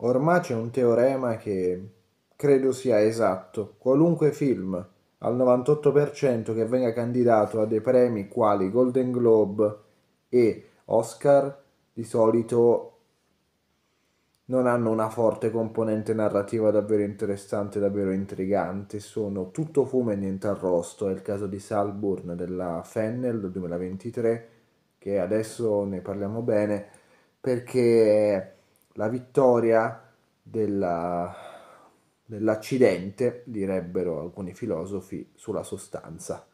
Ormai c'è un teorema che credo sia esatto. Qualunque film al 98% che venga candidato a dei premi quali Golden Globe e Oscar di solito non hanno una forte componente narrativa davvero interessante, davvero intrigante, sono tutto fumo e niente arrosto, è il caso di Salburn della Fennel del 2023, che adesso ne parliamo bene, perché la vittoria della, dell'accidente, direbbero alcuni filosofi, sulla sostanza.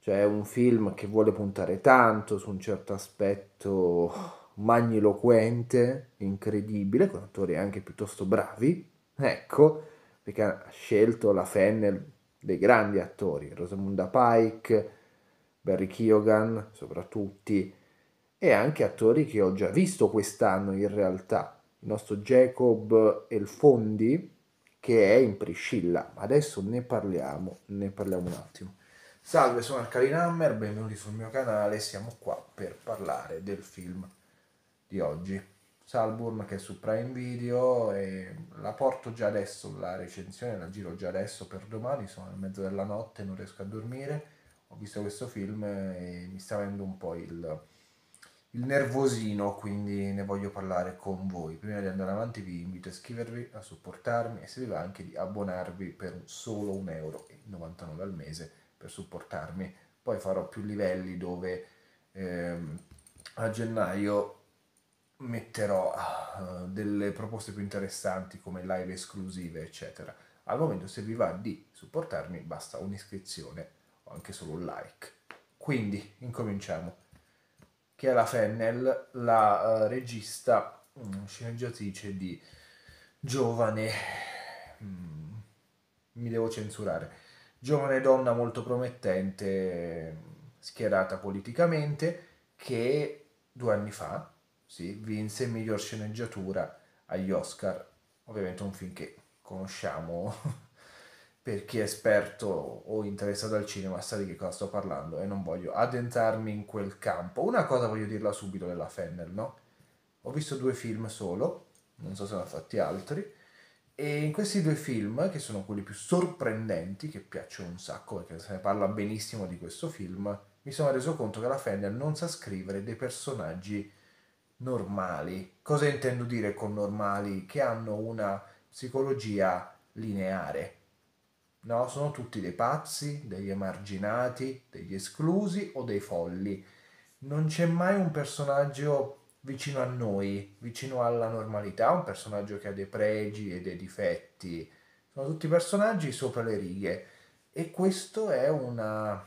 Cioè è un film che vuole puntare tanto su un certo aspetto magniloquente, incredibile, con attori anche piuttosto bravi, ecco, perché ha scelto la Fennel dei grandi attori, Rosamunda Pike, Barry Keoghan soprattutto, e anche attori che ho già visto quest'anno in realtà, il nostro Jacob Elfondi che è in Priscilla. Adesso ne parliamo, ne parliamo un attimo. Salve, sono Alcalin Hammer, benvenuti sul mio canale, siamo qua per parlare del film di oggi. Salburn che è su Prime Video e la porto già adesso, la recensione la giro già adesso per domani, sono nel mezzo della notte, non riesco a dormire, ho visto questo film e mi sta avendo un po' il, il nervosino, quindi ne voglio parlare con voi. Prima di andare avanti vi invito a iscrivervi, a supportarmi e se vi va anche di abbonarvi per solo 1,99 euro al mese per supportarmi. Poi farò più livelli dove ehm, a gennaio metterò uh, delle proposte più interessanti come live esclusive eccetera. Al momento se vi va di supportarmi basta un'iscrizione o anche solo un like. Quindi incominciamo che è la Fennel, la uh, regista, um, sceneggiatrice di Giovane... Um, mi devo censurare. Giovane donna molto promettente, schierata politicamente, che due anni fa sì, vinse miglior sceneggiatura agli Oscar. Ovviamente un film che conosciamo per chi è esperto o interessato al cinema sa di che cosa sto parlando e non voglio addentrarmi in quel campo. Una cosa voglio dirla subito della Fennel, no? Ho visto due film solo, non so se ne ha fatti altri, e in questi due film, che sono quelli più sorprendenti, che piacciono un sacco perché se ne parla benissimo di questo film, mi sono reso conto che la Fennel non sa scrivere dei personaggi normali. Cosa intendo dire con normali? Che hanno una psicologia lineare No? Sono tutti dei pazzi, degli emarginati, degli esclusi o dei folli. Non c'è mai un personaggio vicino a noi, vicino alla normalità, un personaggio che ha dei pregi e dei difetti. Sono tutti personaggi sopra le righe e questo è una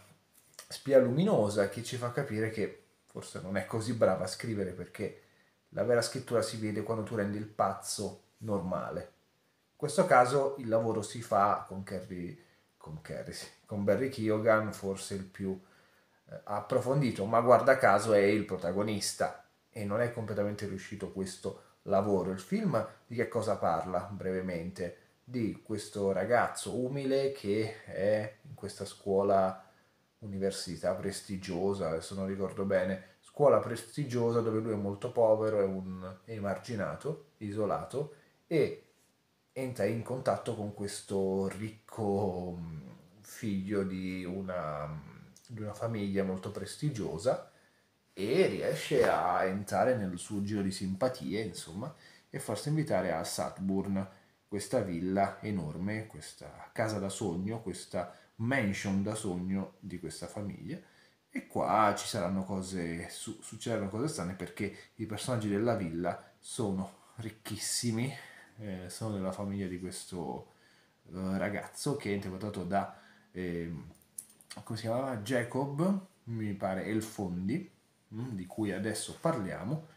spia luminosa che ci fa capire che forse non è così brava a scrivere perché la vera scrittura si vede quando tu rendi il pazzo normale questo caso il lavoro si fa con Kerry, con, Kerry, con Barry Keoghan, forse il più eh, approfondito, ma guarda caso è il protagonista e non è completamente riuscito questo lavoro. Il film di che cosa parla brevemente? Di questo ragazzo umile che è in questa scuola università prestigiosa, adesso non ricordo bene, scuola prestigiosa dove lui è molto povero, è un emarginato, isolato e entra in contatto con questo ricco mm, figlio di una, mm, di una famiglia molto prestigiosa e riesce a entrare nel suo giro di simpatie, insomma, e farsi invitare a Satburn, questa villa enorme, questa casa da sogno, questa mansion da sogno di questa famiglia. E qua ci saranno cose, su, succederanno cose strane perché i personaggi della villa sono ricchissimi eh, sono della famiglia di questo eh, ragazzo che è interpretato da, eh, come si chiamava, Jacob, mi pare, Elfondi, mh, mm, di cui adesso parliamo,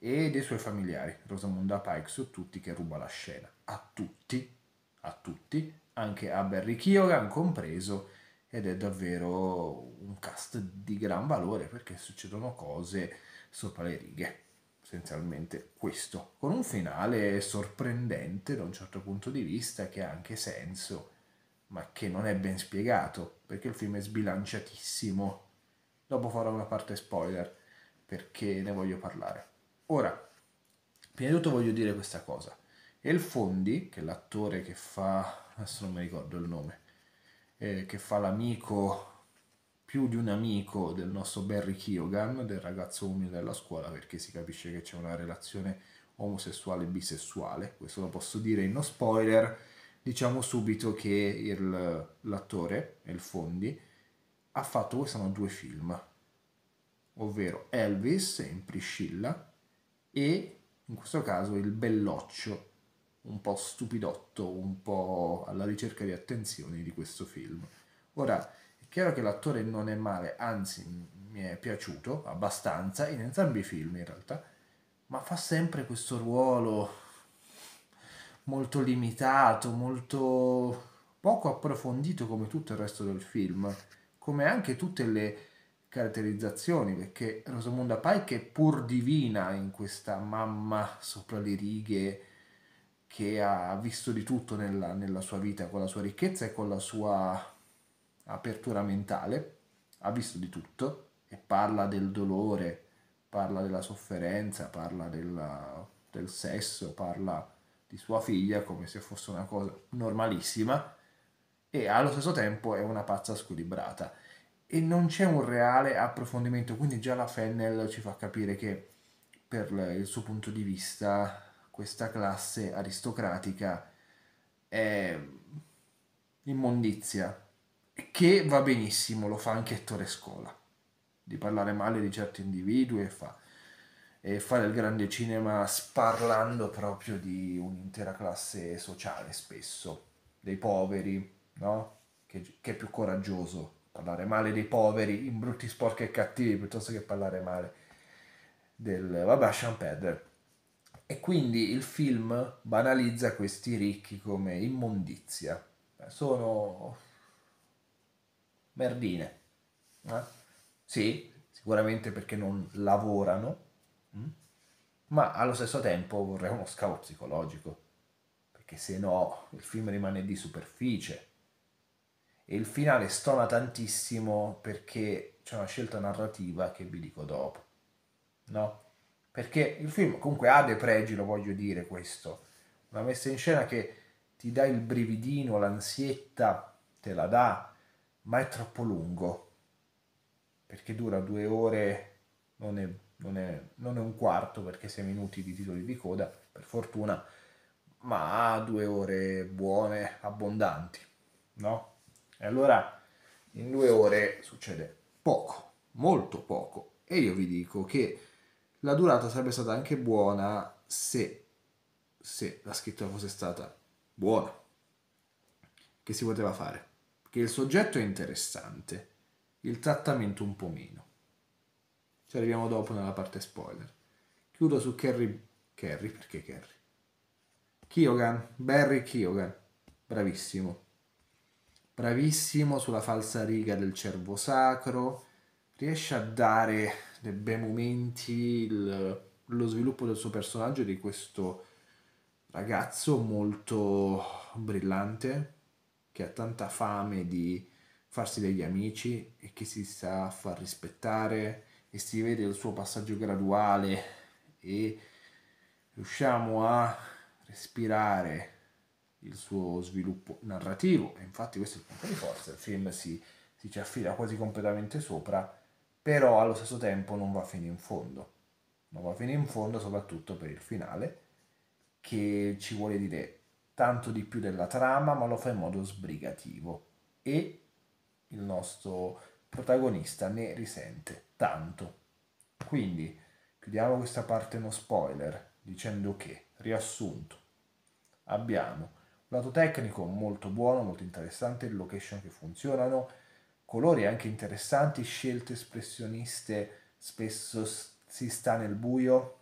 e dei suoi familiari, Rosamunda Pike su tutti che ruba la scena, a tutti, a tutti, anche a Barry Keoghan compreso, ed è davvero un cast di gran valore perché succedono cose sopra le righe essenzialmente questo, con un finale sorprendente da un certo punto di vista che ha anche senso, ma che non è ben spiegato, perché il film è sbilanciatissimo. Dopo farò una parte spoiler, perché ne voglio parlare. Ora, prima di tutto voglio dire questa cosa. El Fondi, che è l'attore che fa, adesso non mi ricordo il nome, eh, che fa l'amico più di un amico del nostro Barry Kiogan, del ragazzo umile della scuola, perché si capisce che c'è una relazione omosessuale e bisessuale, questo lo posso dire in no spoiler, diciamo subito che il, l'attore, il Fondi, ha fatto, questi sono due film, ovvero Elvis in Priscilla e in questo caso il belloccio, un po' stupidotto, un po' alla ricerca di attenzioni di questo film. Ora, chiaro che l'attore non è male, anzi mi è piaciuto abbastanza in entrambi i film in realtà, ma fa sempre questo ruolo molto limitato, molto poco approfondito come tutto il resto del film, come anche tutte le caratterizzazioni, perché Rosamunda Pike è pur divina in questa mamma sopra le righe che ha visto di tutto nella, nella sua vita, con la sua ricchezza e con la sua apertura mentale, ha visto di tutto e parla del dolore, parla della sofferenza, parla della, del sesso, parla di sua figlia come se fosse una cosa normalissima e allo stesso tempo è una pazza squilibrata e non c'è un reale approfondimento quindi già la Fennel ci fa capire che per il suo punto di vista questa classe aristocratica è immondizia che va benissimo, lo fa anche Ettore Scola, di parlare male di certi individui e, fa, e fare il grande cinema sparlando proprio di un'intera classe sociale spesso, dei poveri, no? Che, che è più coraggioso parlare male dei poveri, in brutti, sporchi e cattivi, piuttosto che parlare male del... vabbè, Champedre. E quindi il film banalizza questi ricchi come immondizia. Sono merdine. Eh? Sì, sicuramente perché non lavorano, mm? ma allo stesso tempo vorrei uno scavo psicologico, perché se no il film rimane di superficie. E il finale stona tantissimo perché c'è una scelta narrativa che vi dico dopo. No? Perché il film comunque ha dei pregi, lo voglio dire questo. Una messa in scena che ti dà il brividino, l'ansietta, te la dà, ma è troppo lungo, perché dura due ore, non è, non è, non è un quarto, perché sei minuti di titoli di coda, per fortuna, ma due ore buone, abbondanti, no? E allora in due ore succede poco, molto poco. E io vi dico che la durata sarebbe stata anche buona se, se la scrittura fosse stata buona, che si poteva fare che il soggetto è interessante, il trattamento un po' meno. Ci arriviamo dopo nella parte spoiler. Chiudo su Kerry, Kerry perché Kerry? Kyogan, Barry Kyogan, bravissimo. Bravissimo sulla falsa riga del cervo sacro, riesce a dare dei bei momenti il, lo sviluppo del suo personaggio di questo ragazzo molto brillante, che ha tanta fame di farsi degli amici e che si sa far rispettare e si vede il suo passaggio graduale e riusciamo a respirare il suo sviluppo narrativo e infatti questo è il punto di forza, il film si, si ci affida quasi completamente sopra, però allo stesso tempo non va fino in fondo, non va fino in fondo soprattutto per il finale che ci vuole dire tanto di più della trama, ma lo fa in modo sbrigativo e il nostro protagonista ne risente tanto. Quindi chiudiamo questa parte no spoiler dicendo che, riassunto, abbiamo un lato tecnico molto buono, molto interessante, location che funzionano, colori anche interessanti, scelte espressioniste, spesso si sta nel buio,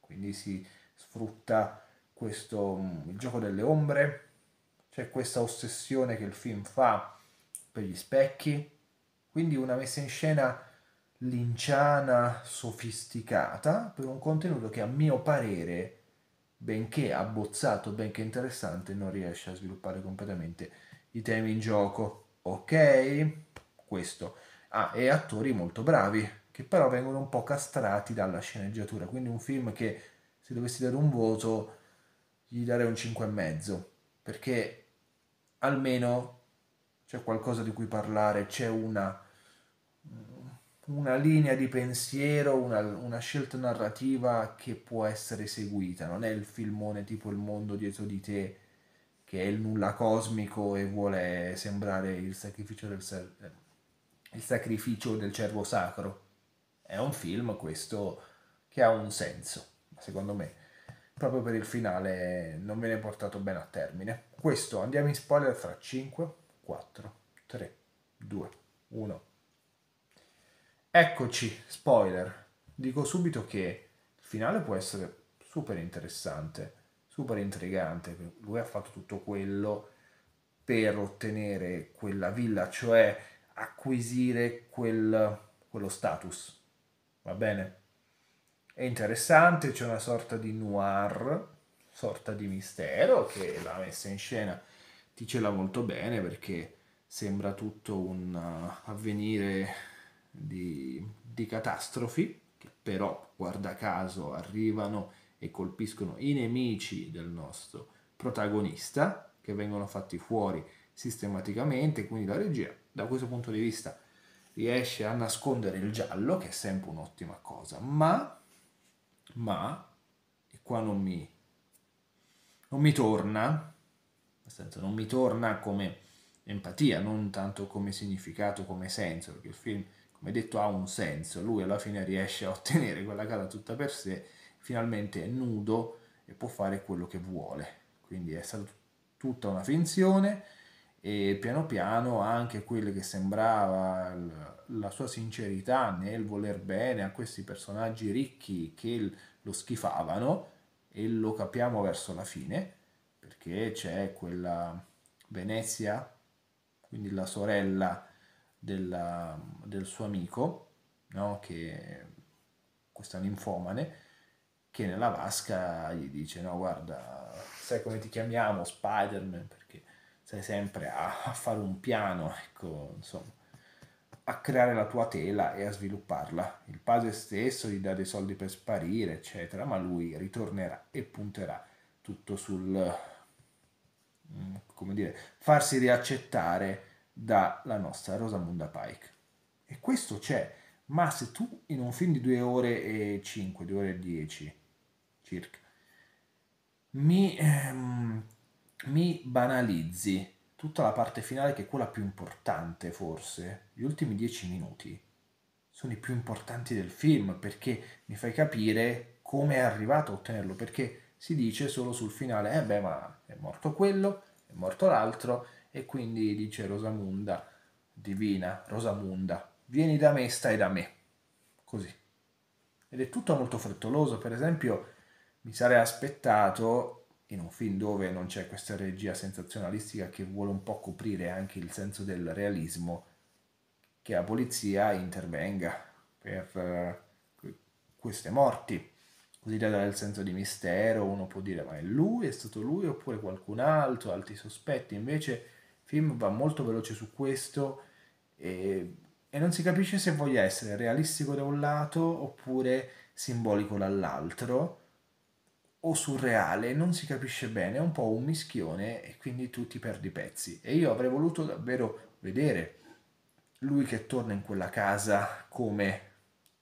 quindi si sfrutta questo, mm, il gioco delle ombre, c'è questa ossessione che il film fa per gli specchi, quindi una messa in scena linciana, sofisticata, per un contenuto che a mio parere, benché abbozzato, benché interessante, non riesce a sviluppare completamente i temi in gioco. Ok? Questo. Ah, e attori molto bravi, che però vengono un po' castrati dalla sceneggiatura, quindi un film che se dovessi dare un voto gli darei un e mezzo perché almeno c'è qualcosa di cui parlare, c'è una, una linea di pensiero, una, una, scelta narrativa che può essere seguita, non è il filmone tipo Il mondo dietro di te che è il nulla cosmico e vuole sembrare il sacrificio del, il sacrificio del cervo sacro. È un film questo che ha un senso, secondo me proprio per il finale non viene portato bene a termine. Questo andiamo in spoiler fra 5, 4, 3, 2, 1. Eccoci, spoiler. Dico subito che il finale può essere super interessante, super intrigante. Lui ha fatto tutto quello per ottenere quella villa, cioè acquisire quel, quello status. Va bene? È interessante, c'è una sorta di noir, sorta di mistero che la messa in scena ti cela molto bene perché sembra tutto un eh, avvenire di, di catastrofi che però, guarda caso, arrivano e colpiscono i nemici del nostro protagonista che vengono fatti fuori sistematicamente, quindi la regia da questo punto di vista riesce a nascondere il giallo, che è sempre un'ottima cosa, ma ma, e qua non mi, non mi torna, nel senso non mi torna come empatia, non tanto come significato, come senso, perché il film, come detto, ha un senso, lui alla fine riesce a ottenere quella casa tutta per sé, finalmente è nudo e può fare quello che vuole, quindi è stata tutta una finzione e piano piano anche quelle che sembrava il, la sua sincerità nel voler bene a questi personaggi ricchi che lo schifavano e lo capiamo verso la fine perché c'è quella Venezia, quindi la sorella della, del suo amico, no? che questa ninfomane, che nella vasca gli dice no guarda, sai come ti chiamiamo Spider-Man perché sei sempre a, a fare un piano, ecco, insomma a creare la tua tela e a svilupparla. Il padre stesso gli dà dei soldi per sparire, eccetera, ma lui ritornerà e punterà tutto sul, mm, come dire, farsi riaccettare dalla nostra Rosamunda Pike. E questo c'è, ma se tu in un film di 2 ore e 5, 2 ore e 10 circa, mi, ehm, mi banalizzi tutta la parte finale che è quella più importante forse, gli ultimi dieci minuti, sono i più importanti del film perché mi fai capire come è arrivato a ottenerlo, perché si dice solo sul finale, eh beh ma è morto quello, è morto l'altro e quindi dice Rosamunda, divina Rosamunda, vieni da me, stai da me, così. Ed è tutto molto frettoloso, per esempio mi sarei aspettato in un film dove non c'è questa regia sensazionalistica che vuole un po' coprire anche il senso del realismo, che la polizia intervenga per eh, queste morti, così da dare il senso di mistero, uno può dire ma è lui, è stato lui oppure qualcun altro, altri sospetti, invece il film va molto veloce su questo e, e non si capisce se voglia essere realistico da un lato oppure simbolico dall'altro o surreale, non si capisce bene, è un po' un mischione e quindi tu ti perdi i pezzi. E io avrei voluto davvero vedere lui che torna in quella casa come,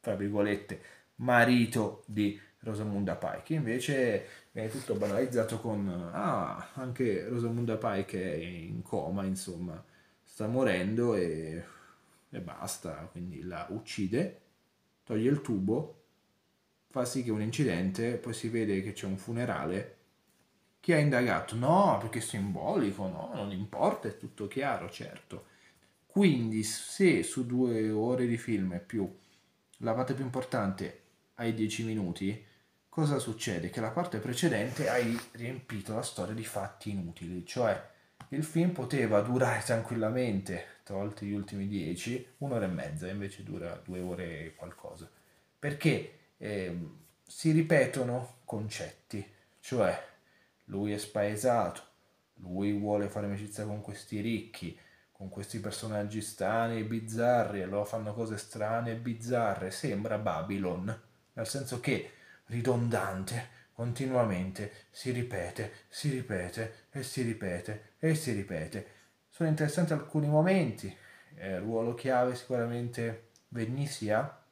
tra virgolette, marito di Rosamunda Pike. Invece viene tutto banalizzato con, ah, anche Rosamunda Pike è in coma, insomma, sta morendo e, e basta, quindi la uccide, toglie il tubo fa sì che un incidente, poi si vede che c'è un funerale, chi ha indagato? No, perché è simbolico, no, non importa, è tutto chiaro, certo. Quindi se su due ore di film più la parte più importante ai dieci minuti, cosa succede? Che la parte precedente hai riempito la storia di fatti inutili, cioè il film poteva durare tranquillamente, tolti gli ultimi dieci, un'ora e mezza, invece dura due ore e qualcosa. Perché? eh, si ripetono concetti, cioè lui è spaesato, lui vuole fare amicizia con questi ricchi, con questi personaggi strani e bizzarri, e loro fanno cose strane e bizzarre, sembra Babylon, nel senso che ridondante, continuamente, si ripete, si ripete e si ripete e si ripete. Sono interessanti alcuni momenti, eh, ruolo chiave sicuramente Venisia,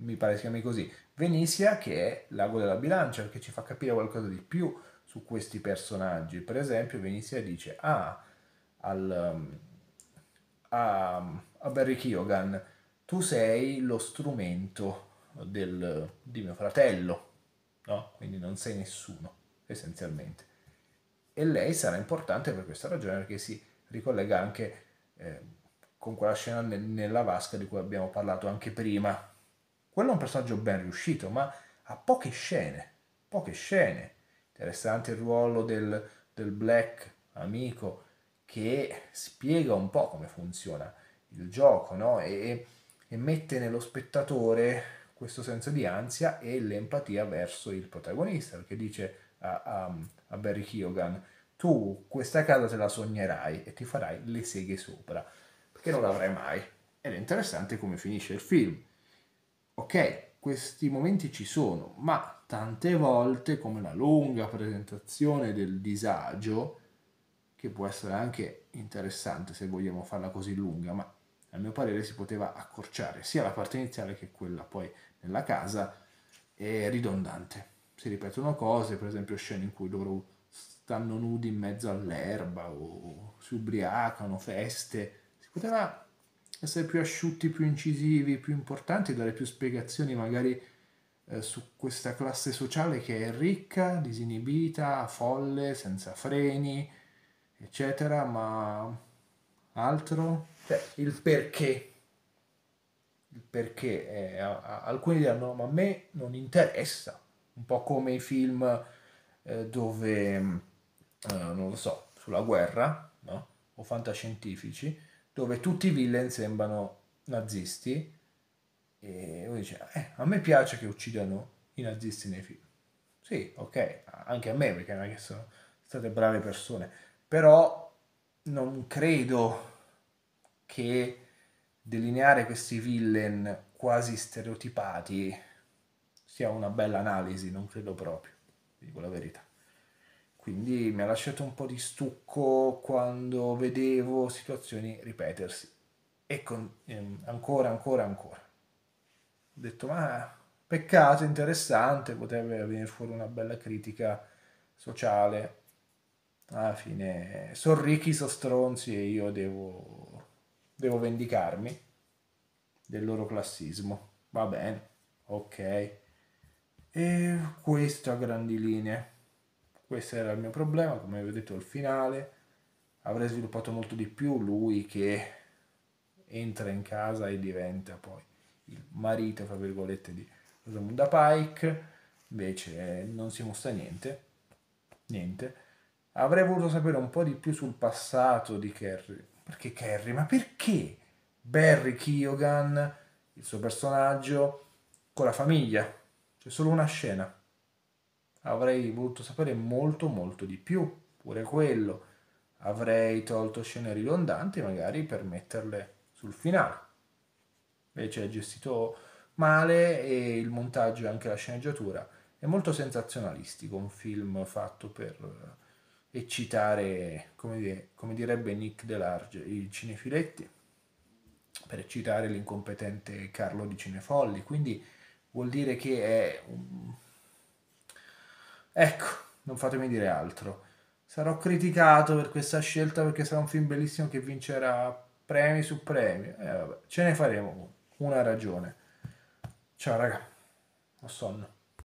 mi pare si chiami così, Venizia che è l'ago della bilancia, perché ci fa capire qualcosa di più su questi personaggi. Per esempio Venizia dice ah, al, um, a, a Barry Kiogan, tu sei lo strumento del, di mio fratello, no? quindi non sei nessuno essenzialmente. E lei sarà importante per questa ragione perché si ricollega anche eh, con quella scena nella vasca di cui abbiamo parlato anche prima, quello è un personaggio ben riuscito, ma ha poche scene, poche scene. Interessante il ruolo del, del Black amico che spiega un po' come funziona il gioco, no? E, e mette nello spettatore questo senso di ansia e l'empatia verso il protagonista, perché dice a, a, a Barry Keoghan, tu questa casa te la sognerai e ti farai le seghe sopra, perché non l'avrai mai. Ed è interessante come finisce il film ok, questi momenti ci sono, ma tante volte come la lunga presentazione del disagio, che può essere anche interessante se vogliamo farla così lunga, ma a mio parere si poteva accorciare sia la parte iniziale che quella poi nella casa, è ridondante. Si ripetono cose, per esempio scene in cui loro stanno nudi in mezzo all'erba o si ubriacano, feste, si poteva essere più asciutti, più incisivi, più importanti, dare più spiegazioni magari eh, su questa classe sociale che è ricca, disinibita, folle, senza freni, eccetera, ma altro? Cioè, il perché. Il perché. Eh, alcuni diranno, ma a me non interessa, un po' come i film eh, dove, mm, eh, non lo so, sulla guerra, no? o fantascientifici, dove tutti i villain sembrano nazisti e lui dice eh, a me piace che uccidano i nazisti nei film sì ok anche a me perché non è che sono state brave persone però non credo che delineare questi villain quasi stereotipati sia una bella analisi non credo proprio dico la verità quindi mi ha lasciato un po' di stucco quando vedevo situazioni ripetersi. E con, ehm, ancora, ancora, ancora. Ho detto, ma peccato, interessante, potrebbe venire fuori una bella critica sociale. Alla fine, sono ricchi, sono stronzi e io devo, devo vendicarmi del loro classismo. Va bene, ok. E questo a grandi linee. Questo era il mio problema, come vi ho detto al finale avrei sviluppato molto di più lui che entra in casa e diventa poi il marito, fra virgolette, di Rosamunda Pike, invece eh, non si mostra niente, niente. Avrei voluto sapere un po' di più sul passato di Kerry. Perché Kerry? Ma perché Barry Keoghan, il suo personaggio, con la famiglia? C'è solo una scena avrei voluto sapere molto molto di più, pure quello. Avrei tolto scene ridondanti magari per metterle sul finale. Invece è gestito male e il montaggio e anche la sceneggiatura è molto sensazionalistico, un film fatto per eccitare, come, dire, come direbbe Nick DeLarge, i cinefiletti, per eccitare l'incompetente Carlo di Cinefolli, quindi vuol dire che è un Ecco, non fatemi dire altro. Sarò criticato per questa scelta perché sarà un film bellissimo che vincerà premi su premi. Eh, vabbè, ce ne faremo una ragione. Ciao raga, ho sonno.